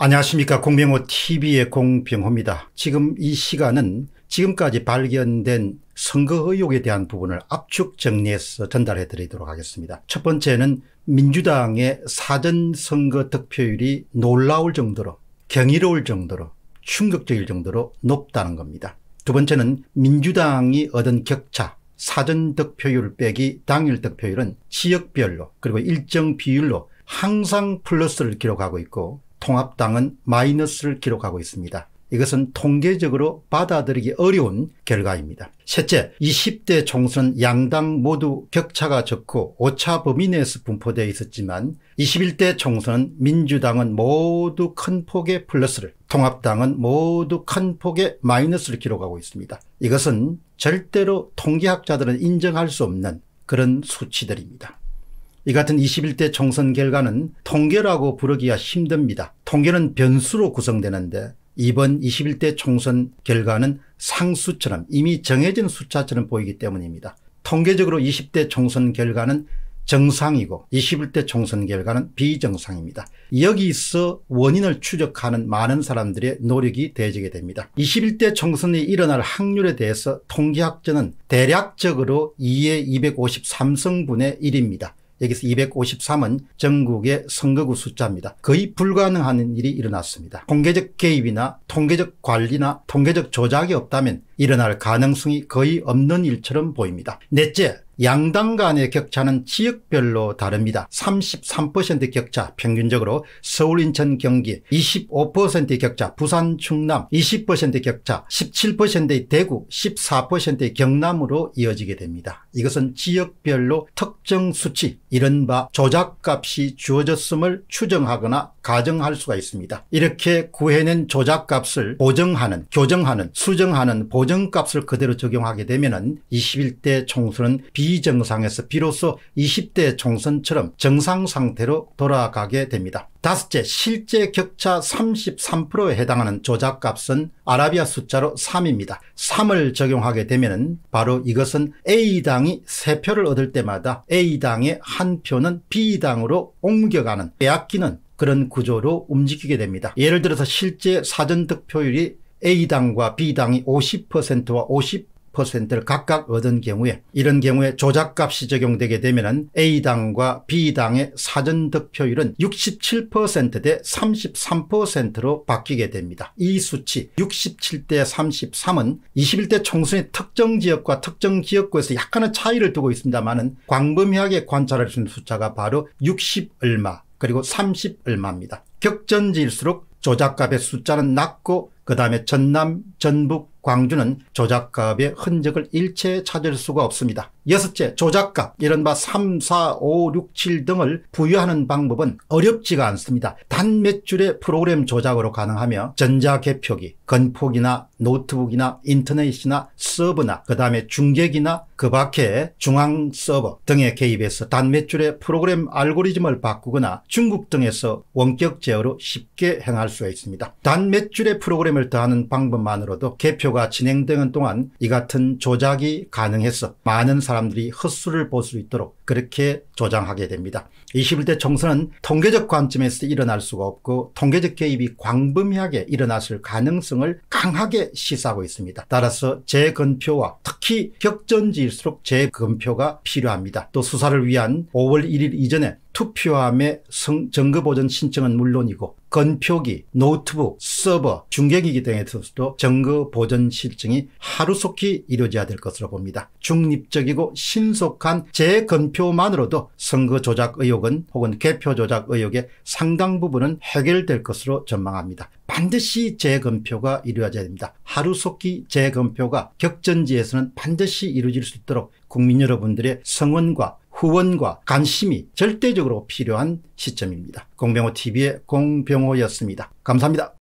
안녕하십니까. 공병호 TV의 공병호입니다. 지금 이 시간은 지금까지 발견된 선거 의혹에 대한 부분을 압축 정리해서 전달해 드리도록 하겠습니다. 첫 번째는 민주당의 사전 선거 득표율이 놀라울 정도로 경이로울 정도로 충격적일 정도로 높다는 겁니다. 두 번째는 민주당이 얻은 격차 사전 득표율 빼기 당일 득표율은 지역별로 그리고 일정 비율로 항상 플러스를 기록하고 있고 통합당은 마이너스를 기록하고 있습니다. 이것은 통계적으로 받아들이기 어려운 결과입니다. 셋째, 20대 총선 양당 모두 격차가 적고 오차 범위 내에서 분포되어 있었지만 21대 총선 민주당은 모두 큰 폭의 플러스를 통합당은 모두 큰 폭의 마이너스를 기록하고 있습니다. 이것은 절대로 통계학자들은 인정할 수 없는 그런 수치들입니다. 이 같은 21대 총선 결과는 통계라고 부르기가 힘듭니다. 통계는 변수로 구성되는데 이번 21대 총선 결과는 상수처럼 이미 정해진 숫자처럼 보이기 때문입니다. 통계적으로 20대 총선 결과는 정상이고 21대 총선 결과는 비정상입니다. 여기서 원인을 추적하는 많은 사람들의 노력이 되지게 됩니다. 21대 총선이 일어날 확률에 대해서 통계학자는 대략적으로 2의 253성분의 1입니다. 여기서 253은 전국의 선거구 숫자입니다. 거의 불가능한 일이 일어났습니다. 통계적 개입이나 통계적 관리나 통계적 조작이 없다면 일어날 가능성이 거의 없는 일처럼 보입니다. 넷째, 양당 간의 격차는 지역별로 다릅니다. 33% 격차 평균적으로 서울 인천 경기 25% 격차 부산 충남 20% 격차 17%의 대구 14%의 경남으로 이어지게 됩니다. 이것은 지역별로 특정 수치 이른바 조작값이 주어졌음을 추정하거나 가정할 수가 있습니다. 이렇게 구해낸 조작값을 보정하는 교정하는 수정하는 보정값을 그대로 적용하게 되면 21대 총선은 비정상에서 비로소 20대 총선처럼 정상 상태로 돌아가게 됩니다. 다섯째 실제 격차 33%에 해당하는 조작값은 아라비아 숫자로 3입니다. 3을 적용하게 되면 바로 이것은 A당이 3표를 얻을 때마다 A당의 한 표는 B당으로 옮겨가는 빼앗기는 그런 구조로 움직이게 됩니다. 예를 들어서 실제 사전 득표율이 A당과 B당이 50%와 50%를 각각 얻은 경우에 이런 경우에 조작값이 적용되게 되면 A당과 B당의 사전 득표율은 67%대 33%로 바뀌게 됩니다. 이 수치 67 대 33은 21대 총선의 특정 지역과 특정 지역구에서 약간의 차이를 두고 있습니다만 광범위하게 관찰할 수 있는 숫자가 바로 60 얼마 그리고 30 얼마입니다. 격전지일수록 조작값의 숫자는 낮고 그 다음에 전남, 전북, 광주는 조작갑의 흔적을 일체 찾을 수가 없습니다. 여섯째 조작갑 이른바 3, 4, 5, 6, 7 등을 부여하는 방법은 어렵지가 않습니다. 단 몇 줄의 프로그램 조작으로 가능하며 전자개표기, 건폭이나 노트북이나 인터넷이나 서버나 그 다음에 중계기나 그 밖에 중앙 서버 등에 개입해서 단 몇 줄의 프로그램 알고리즘을 바꾸거나 중국 등에서 원격 제어로 쉽게 행할 수 있습니다. 단 몇 줄의 프로그램을 더하는 방법만으로도 개표가 보도가 진행되는 동안 이 같은 조작이 가능해서 많은 사람들이 헛수를 볼 수 있도록 그렇게 조장하게 됩니다. 21대 총선은 통계적 관점에서 일어날 수가 없고 통계적 개입이 광범위하게 일어났을 가능성을 강하게 시사하고 있습니다. 따라서 재건표와 특히 격전지일수록 재건표가 필요합니다. 또 수사를 위한 5월 1일 이전에 투표함의 정거보전 신청은 물론이고 건표기, 노트북, 서버, 중계기기 등에서도 정거 보전 실증이 하루속히 이루어져야 될 것으로 봅니다. 중립적이고 신속한 재건표만으로도 선거 조작 의혹은 혹은 개표 조작 의혹의 상당 부분은 해결될 것으로 전망합니다. 반드시 재검표가 이루어져야 됩니다. 하루속히 재검표가 격전지에서는 반드시 이루어질 수 있도록 국민 여러분들의 성원과 후원과 관심이 절대적으로 필요한 시점입니다. 공병호 TV의 공병호였습니다. 감사합니다.